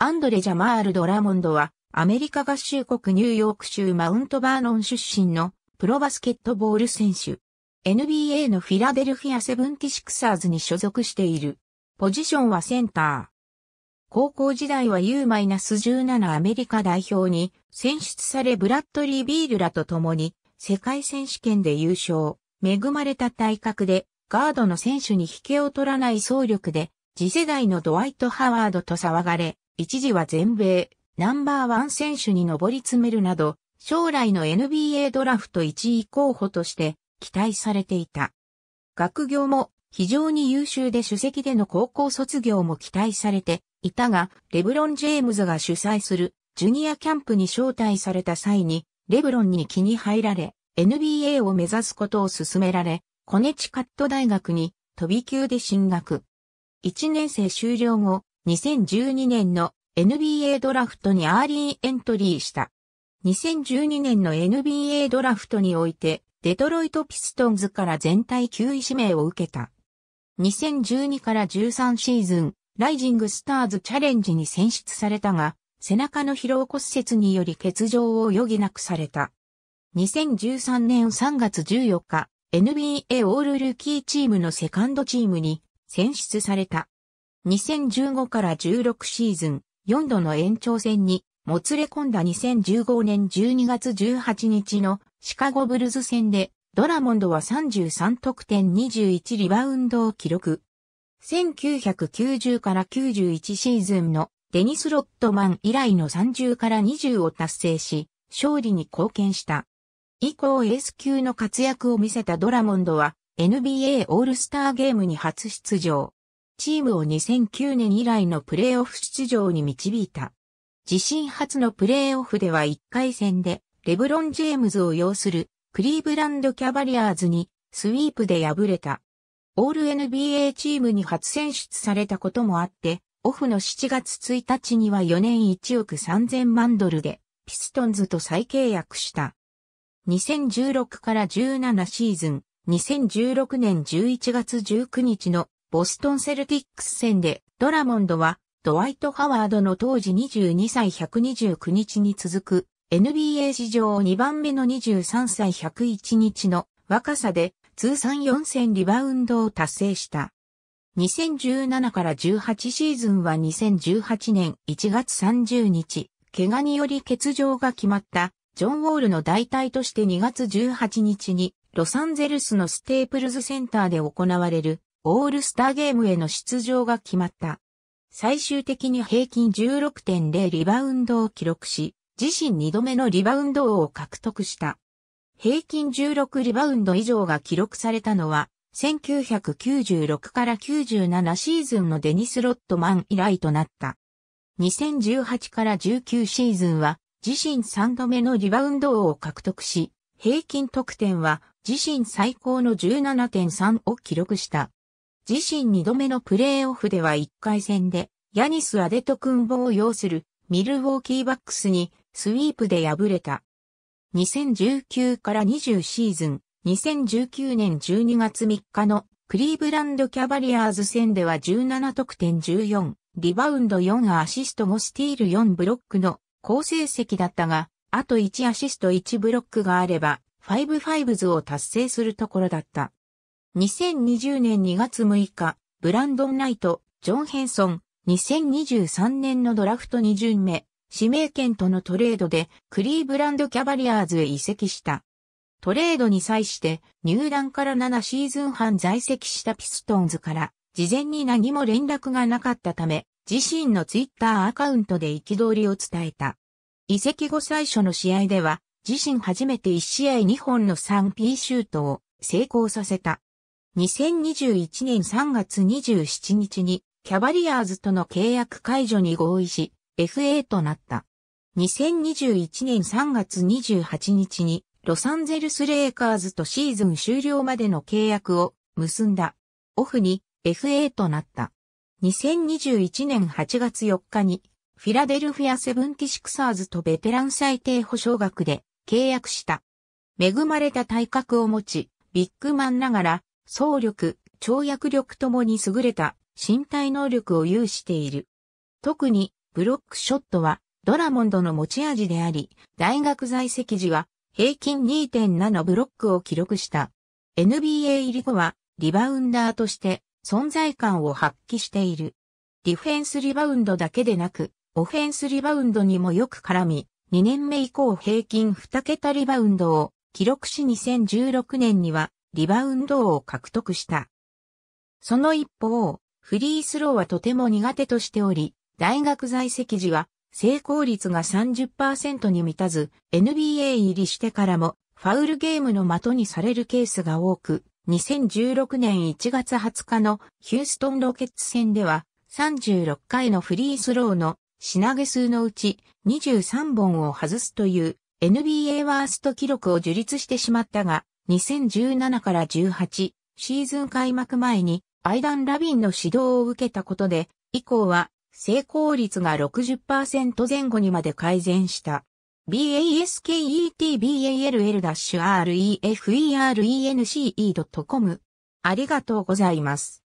アンドレ・ジャマール・ドラモンドは、アメリカ合衆国ニューヨーク州マウントバーノン出身のプロバスケットボール選手。NBA のフィラデルフィアセブンティシクサーズに所属している。ポジションはセンター。高校時代は U-17 アメリカ代表に選出されブラッドリー・ビールらと共に世界選手権で優勝。恵まれた体格でガードの選手に引けを取らない総力で次世代のドワイト・ハワードと騒がれ、一時は全米、ナンバーワン選手に上り詰めるなど、将来の NBA ドラフト1位候補として期待されていた。学業も非常に優秀で主席での高校卒業も期待されていたが、レブロン・ジェームズが主催するジュニアキャンプに招待された際に、レブロンに気に入られ、NBA を目指すことを勧められ、コネチカット大学に飛び級で進学。1年生終了後、2012年の NBA ドラフトにアーリーエントリーした。2012年の NBA ドラフトにおいて、デトロイト・ピストンズから全体9位指名を受けた。2012から13シーズン、ライジングスターズチャレンジに選出されたが、背中の疲労骨折により欠場を余儀なくされた。2013年3月14日、NBA オールルーキーチームのセカンドチームに選出された。2015から16シーズン、4度の延長戦に、もつれ込んだ2015年12月18日のシカゴブルズ戦で、ドラモンドは33得点21リバウンドを記録。1990から91シーズンのデニス・ロットマン以来の30から20を達成し、勝利に貢献した。以降エース級の活躍を見せたドラモンドは NBA オールスターゲームに初出場。チームを2009年以来のプレーオフ出場に導いた。自身初のプレーオフでは1回戦で、レブロン・ジェームズを擁するクリーブランド・キャバリアーズにスイープで敗れた。オール NBA チームに初選出されたこともあって、オフの7月1日には4年1億3000万ドルで、ピストンズと再契約した。2016から17シーズン、2016年11月19日のボストンセルティックス戦でドラモンドはドワイト・ハワードの当時22歳129日に続く NBA 史上2番目の23歳101日の若さで通算4000リバウンドを達成した。2017から18シーズンは2018年1月30日、怪我により欠場が決まったジョン・ウォールの代替として2月18日にロサンゼルスのステープルズセンターで行われるオールスターゲームへの出場が決まった。最終的に平均16.0リバウンドを記録し、自身2度目のリバウンド王を獲得した。平均16リバウンド以上が記録されたのは、1996から97シーズンのデニス・ロットマン以来となった。2018から19シーズンは、自身3度目のリバウンド王を獲得し、平均得点は自身最高の17.3を記録した。自身2度目のプレーオフでは1回戦で、ヤニス・アデト君棒を擁するミルウォーキーバックスにスイープで敗れた。2019から20シーズン、2019年12月3日のクリーブランドキャバリアーズ戦では17得点14、リバウンド4アシスト5スティール4ブロックの好成績だったが、あと1アシスト1ブロックがあれば、5 5ズを達成するところだった。2020年2月6日、ブランドン・ナイト、ジョン・ヘンソン、2023年のドラフト2巡目、指名権とのトレードでクリーブランド・キャバリアーズへ移籍した。トレードに際して入団から7シーズン半在籍したピストンズから事前に何も連絡がなかったため自身のツイッターアカウントで憤りを伝えた。移籍後最初の試合では自身初めて1試合2本の 3P シュートを成功させた。2021年3月27日にキャバリアーズとの契約解除に合意し、FA となった。2021年3月28日にロサンゼルスレイカーズとシーズン終了までの契約を結んだ。オフに FA となった。2021年8月4日にフィラデルフィアセブンティシクサーズとベテラン最低保証額で契約した。恵まれた体格を持ち、ビッグマンながら走力、跳躍力ともに優れた身体能力を有している。特にブロックショットはドラモンドの持ち味であり、大学在籍時は平均2.7ブロックを記録した。NBA 入り後はリバウンダーとして存在感を発揮している。ディフェンスリバウンドだけでなく、オフェンスリバウンドにもよく絡み、2年目以降平均2桁リバウンドを記録し2016年にはリバウンド王を獲得した。その一方、フリースローはとても苦手としており、大学在籍時は成功率が30%に満たず、NBA 入りしてからもファウルゲームの的にされるケースが多く、2016年1月20日のヒューストンロケッツ戦では36回のフリースローの品げ数のうち23本を外すという NBA ワースト記録を樹立してしまったが、2017から18シーズン開幕前にアイダン・ラビンの指導を受けたことで、以降は成功率が60%前後にまで改善した。basketball-reference.com ありがとうございます。